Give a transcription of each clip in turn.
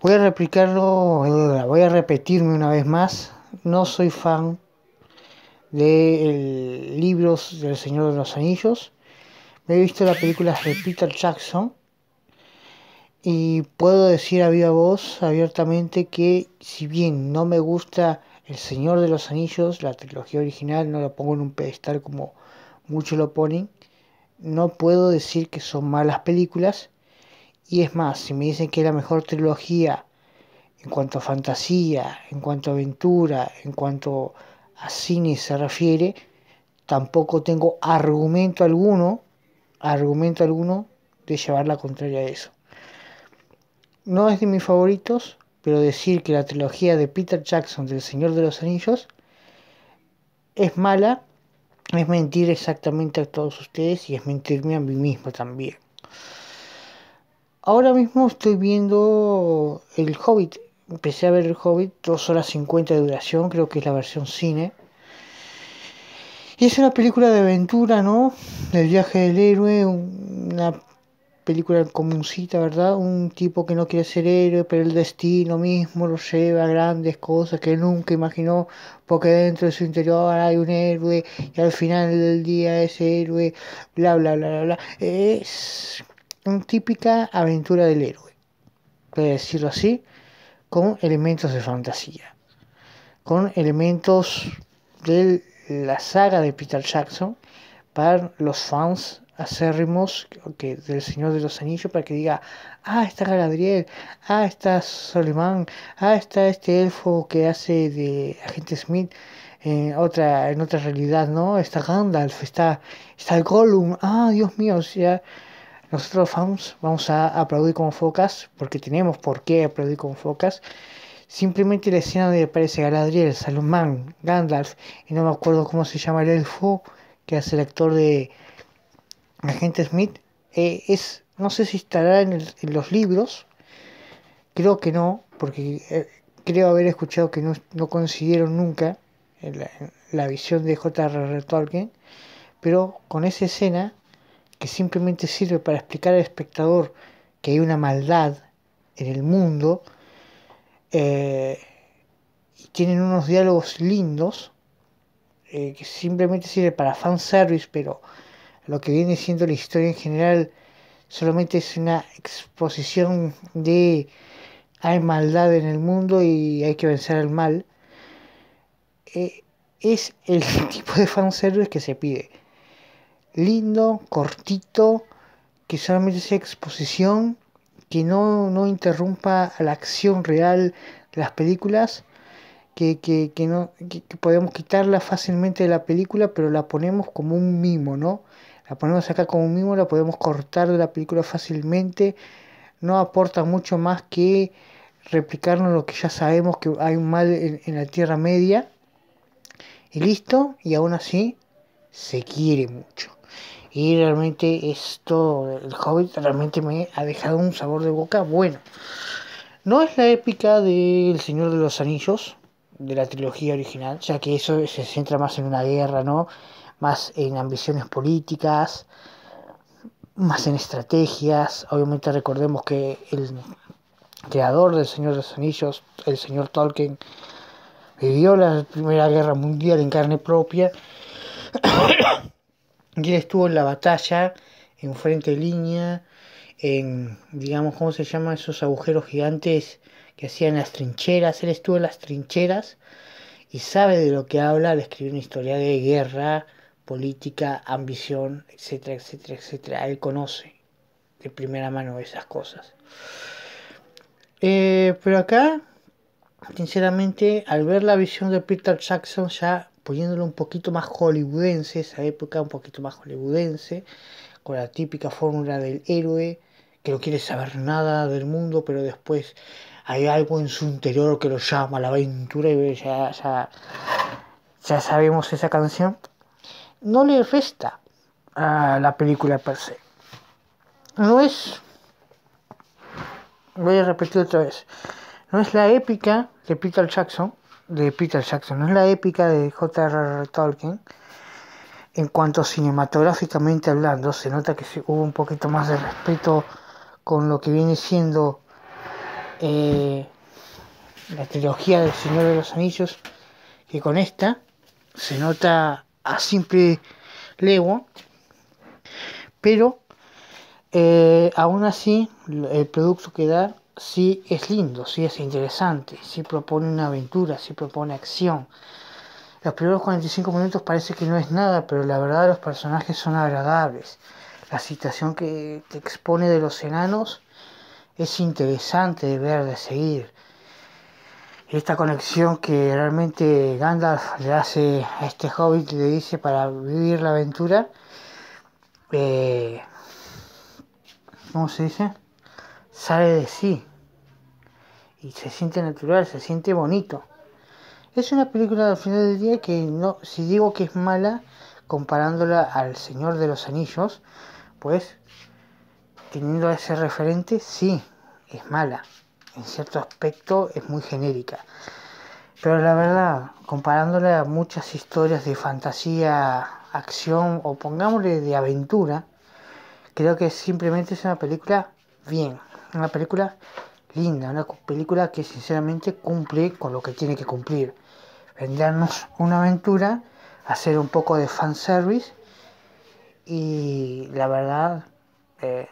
Voy a replicarlo, eh, voy a repetirme una vez más. No soy fan de libros del Señor de los Anillos. Me he visto la película de Peter Jackson y puedo decir a viva voz abiertamente que si bien no me gusta El Señor de los Anillos, la trilogía original, no lo pongo en un pedestal como muchos lo ponen, no puedo decir que son malas películas y es más, si me dicen que es la mejor trilogía en cuanto a fantasía, en cuanto a aventura, en cuanto a cine se refiere, tampoco tengo argumento alguno, argumento alguno de llevarla contraria a eso. No es de mis favoritos, pero decir que la trilogía de Peter Jackson del Señor de los Anillos es mala es mentir exactamente a todos ustedes y es mentirme a mí mismo también. Ahora mismo estoy viendo El Hobbit. Empecé a ver El Hobbit, 2 horas 50 de duración, creo que es la versión cine. Y es una película de aventura, ¿no? El viaje del héroe, una película comúncita, ¿verdad? Un tipo que no quiere ser héroe, pero el destino mismo lo lleva a grandes cosas que nunca imaginó, porque dentro de su interior hay un héroe y al final del día ese héroe, bla, bla, bla, bla, bla. Es una típica aventura del héroe, por decirlo así, con elementos de fantasía, con elementos de la saga de Peter Jackson para los fans acérrimos que, del Señor de los Anillos para que diga, ah, está Galadriel, ah, está Solimán, ah, está este elfo que hace de Agente Smith en otra, en otra realidad, ¿no? Está Gandalf, está, está el Gollum, ah, Dios mío, o nosotros fans vamos a aplaudir con focas, porque tenemos por qué aplaudir con focas. Simplemente la escena donde aparece Galadriel, Salomán, Gandalf, y no me acuerdo cómo se llama el elfo, que es el actor de Agente Smith, eh, es, no sé si estará en, los libros, creo que no, porque eh, creo haber escuchado que no, no consiguieron nunca la, la visión de J.R.R. Tolkien, pero con esa escena que simplemente sirve para explicar al espectador que hay una maldad en el mundo, eh, y tienen unos diálogos lindos, eh, que simplemente sirve para fanservice, pero lo que viene siendo la historia en general solamente es una exposición de hay maldad en el mundo y hay que vencer al mal, eh, es el tipo de fanservice que se pide lindo, cortito, que solamente sea exposición, que no, no interrumpa la acción real de las películas, que, no, podemos quitarla fácilmente de la película, pero la ponemos como un mimo, ¿no? La ponemos acá como un mimo, la podemos cortar de la película fácilmente, no aporta mucho más que replicarnos lo que ya sabemos que hay un mal en, en la Tierra Media. Y listo, y aún así se quiere mucho. Y realmente esto, el Hobbit, realmente me ha dejado un sabor de boca bueno. No es la épica del Señor de los Anillos, de la trilogía original, ya que eso se centra más en una guerra, ¿no? Más en ambiciones políticas, más en estrategias. Obviamente recordemos que el creador del Señor de los Anillos, el señor Tolkien, vivió la Primera Guerra Mundial en carne propia. Y él estuvo en la batalla, en frente de línea, en, digamos, ¿cómo se llaman esos agujeros gigantes que hacían las trincheras? Él estuvo en las trincheras y sabe de lo que habla al escribir una historia de guerra, política, ambición, etcétera, etcétera, etcétera. Él conoce de primera mano esas cosas. Eh, pero acá, sinceramente, al ver la visión de Peter Jackson ya poniéndolo un poquito más hollywoodense, esa época un poquito más hollywoodense, con la típica fórmula del héroe que no quiere saber nada del mundo, pero después hay algo en su interior que lo llama la aventura y ya, ya sabemos esa canción. No le resta a la película per se. No es, voy a repetir otra vez, no es la épica de Peter Jackson, de Peter Jackson, es la épica de J.R.R. Tolkien. En cuanto cinematográficamente hablando, se nota que hubo un poquito más de respeto con lo que viene siendo eh, la trilogía del Señor de los Anillos, que con esta se nota a simple legua, pero eh, aún así el producto que da sí es lindo, sí es interesante, sí propone una aventura, sí propone acción. Los primeros 45 minutos parece que no es nada, pero la verdad los personajes son agradables. La situación que te expone de los enanos es interesante de ver, de seguir. Esta conexión que realmente Gandalf le hace a este hobbit, le dice para vivir la aventura, eh, ¿cómo se dice? Sale de sí, y se siente natural, se siente bonito. Es una película al final del día que no, si digo que es mala comparándola al Señor de los Anillos, pues teniendo ese referente, sí, es mala. En cierto aspecto es muy genérica. Pero la verdad, comparándola a muchas historias de fantasía, acción o pongámosle de aventura, creo que simplemente es una película bien, una película linda, una película que sinceramente cumple con lo que tiene que cumplir. Vendernos una aventura, hacer un poco de fanservice y la verdad, eh,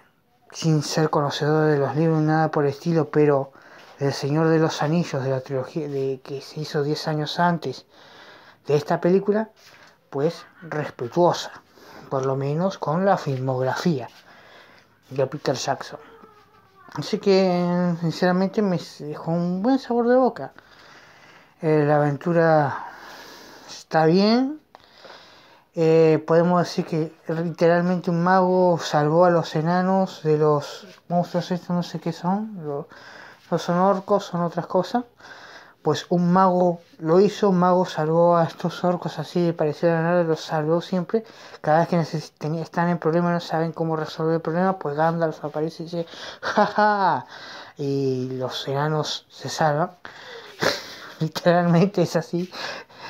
sin ser conocedor de los libros ni nada por el estilo, pero el Señor de los Anillos, de la trilogía de, que se hizo 10 años antes de esta película, pues respetuosa, por lo menos con la filmografía de Peter Jackson. Así que sinceramente me dejó un buen sabor de boca. Eh, la aventura está bien. Eh, podemos decir que literalmente un mago salvó a los enanos de los monstruos estos, no sé qué son. Los, no son orcos, son otras cosas pues un mago lo hizo, un mago salvó a estos orcos así, parecieron nada, los salvó siempre. Cada vez que están en problemas, no saben cómo resolver el problema, pues Gandalf aparece y dice, jaja, y los enanos se salvan. Literalmente es así.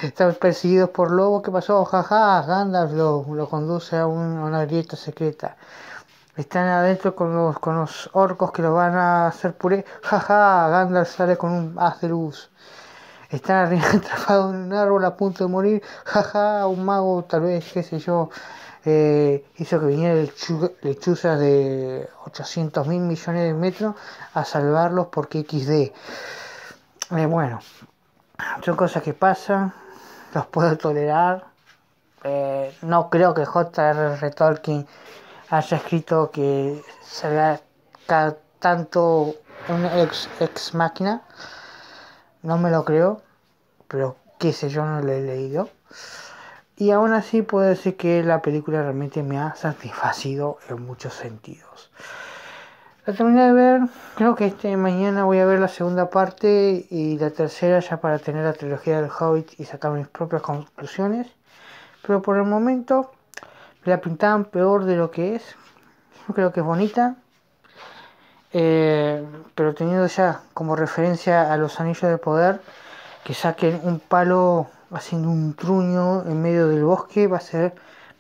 Están perseguidos por lobos, ¿qué pasó? Jaja, ja! Gandalf lo, conduce a una grieta secreta. Están adentro con los, con los orcos que lo van a hacer puré. Jaja, Gandalf sale con un haz de luz. Están arriba atrapados en un árbol a punto de morir. Jaja, un mago tal vez, qué sé yo, eh, hizo que viniera lechuzas de 800 mil millones de metros a salvarlos porque XD. Eh, bueno, son cosas que pasan, los puedo tolerar. Eh, no creo que J.R.R. Tolkien haya escrito que será cada tanto una ex, ex máquina. No me lo creo, pero qué sé yo, no lo he leído. Y aún así puedo decir que la película realmente me ha satisfacido en muchos sentidos. La terminé de ver, creo que este mañana voy a ver la segunda parte y la tercera ya para tener la trilogía del Hobbit y sacar mis propias conclusiones. Pero por el momento la pintaban peor de lo que es. Yo creo que es bonita. Eh, pero teniendo ya como referencia a los anillos de poder, que saquen un palo haciendo un truño en medio del bosque va a ser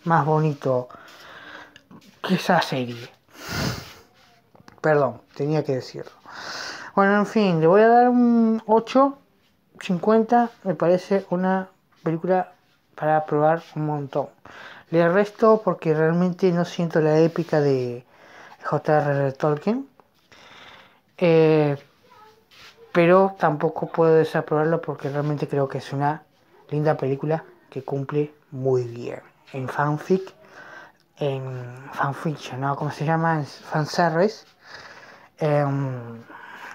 más bonito que esa serie. Perdón, tenía que decirlo. Bueno, en fin, le voy a dar un 8.50. Me parece una película para probar un montón. Le resto porque realmente no siento la épica de J.R.R. Tolkien. Eh, pero tampoco puedo desaprobarlo porque realmente creo que es una linda película que cumple muy bien. En fanfic, en fanfiction, ¿no? ¿Cómo se llama? En fanservice, en em,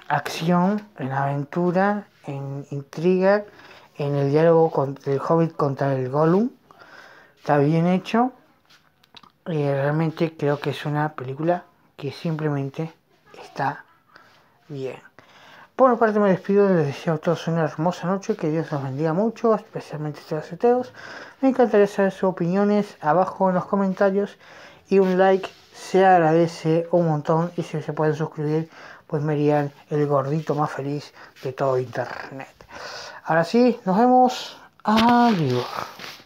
acción, en aventura, en intriga, en el diálogo con, del hobbit contra el Gollum está bien hecho. Eh, realmente creo que es una película que simplemente está bien. Por mi parte me despido, les deseo a todos una hermosa noche, que Dios los bendiga mucho, especialmente a los Me encantaría saber sus opiniones abajo en los comentarios y un like se agradece un montón y si se pueden suscribir pues me harían el gordito más feliz de todo internet. Ahora sí, nos vemos. Adiós.